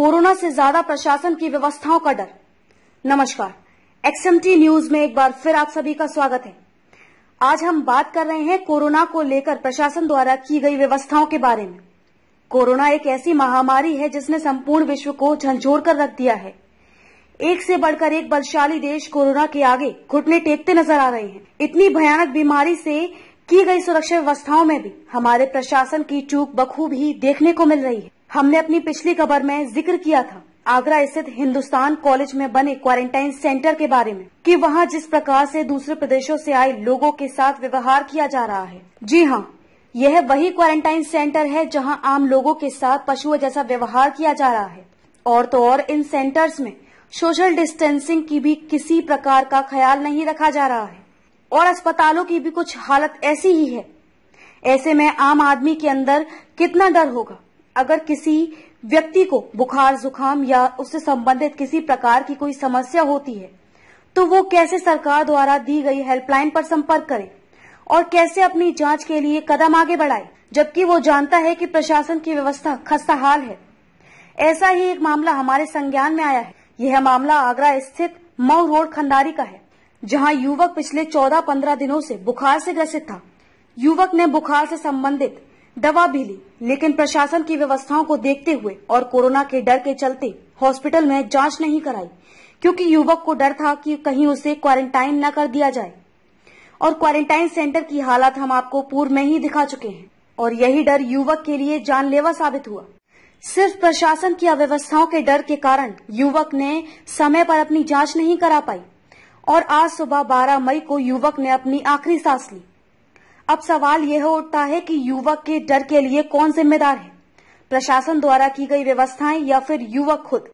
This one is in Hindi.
कोरोना से ज्यादा प्रशासन की व्यवस्थाओं का डर नमस्कार एक्सएमटी न्यूज में एक बार फिर आप सभी का स्वागत है आज हम बात कर रहे हैं कोरोना को लेकर प्रशासन द्वारा की गई व्यवस्थाओं के बारे में कोरोना एक ऐसी महामारी है जिसने संपूर्ण विश्व को झंझोर कर रख दिया है एक से बढ़कर एक बलशाली देश कोरोना के आगे घुटने टेकते नजर आ रहे हैं इतनी भयानक बीमारी से की गई सुरक्षा व्यवस्थाओं में भी हमारे प्रशासन की चूक बखूब ही देखने को मिल रही है हमने अपनी पिछली खबर में जिक्र किया था आगरा स्थित हिंदुस्तान कॉलेज में बने क्वारंटाइन सेंटर के बारे में कि वहां जिस प्रकार से दूसरे प्रदेशों से आए लोगों के साथ व्यवहार किया जा रहा है जी हाँ यह वही क्वारंटाइन सेंटर है जहां आम लोगों के साथ पशुओं जैसा व्यवहार किया जा रहा है और तो और इन सेंटर्स में सोशल डिस्टेंसिंग की भी किसी प्रकार का ख्याल नहीं रखा जा रहा है और अस्पतालों की भी कुछ हालत ऐसी ही है ऐसे में आम आदमी के अंदर कितना डर होगा अगर किसी व्यक्ति को बुखार जुकाम या उससे संबंधित किसी प्रकार की कोई समस्या होती है तो वो कैसे सरकार द्वारा दी गई हेल्पलाइन पर संपर्क करे और कैसे अपनी जांच के लिए कदम आगे बढ़ाए जबकि वो जानता है कि प्रशासन की व्यवस्था खस्ता हाल है ऐसा ही एक मामला हमारे संज्ञान में आया है यह मामला आगरा स्थित मऊ रोड खंडारी का है जहां युवक पिछले 14-15 दिनों से बुखार से ग्रसित था युवक ने बुखार से संबंधित दवा भी ली लेकिन प्रशासन की व्यवस्थाओं को देखते हुए और कोरोना के डर के चलते हॉस्पिटल में जांच नहीं कराई क्योंकि युवक को डर था कि कहीं उसे क्वारंटाइन न कर दिया जाए और क्वारंटाइन सेंटर की हालत हम आपको पूर्व में ही दिखा चुके हैं और यही डर युवक के लिए जानलेवा साबित हुआ सिर्फ प्रशासन की अव्यवस्थाओं के डर के कारण युवक ने समय पर अपनी जांच नहीं करा पाई और आज सुबह 12 मई को युवक ने अपनी आखिरी सांस ली अब सवाल यह उठता है कि युवक के डर के लिए कौन जिम्मेदार है प्रशासन द्वारा की गई व्यवस्थाएं या फिर युवक खुद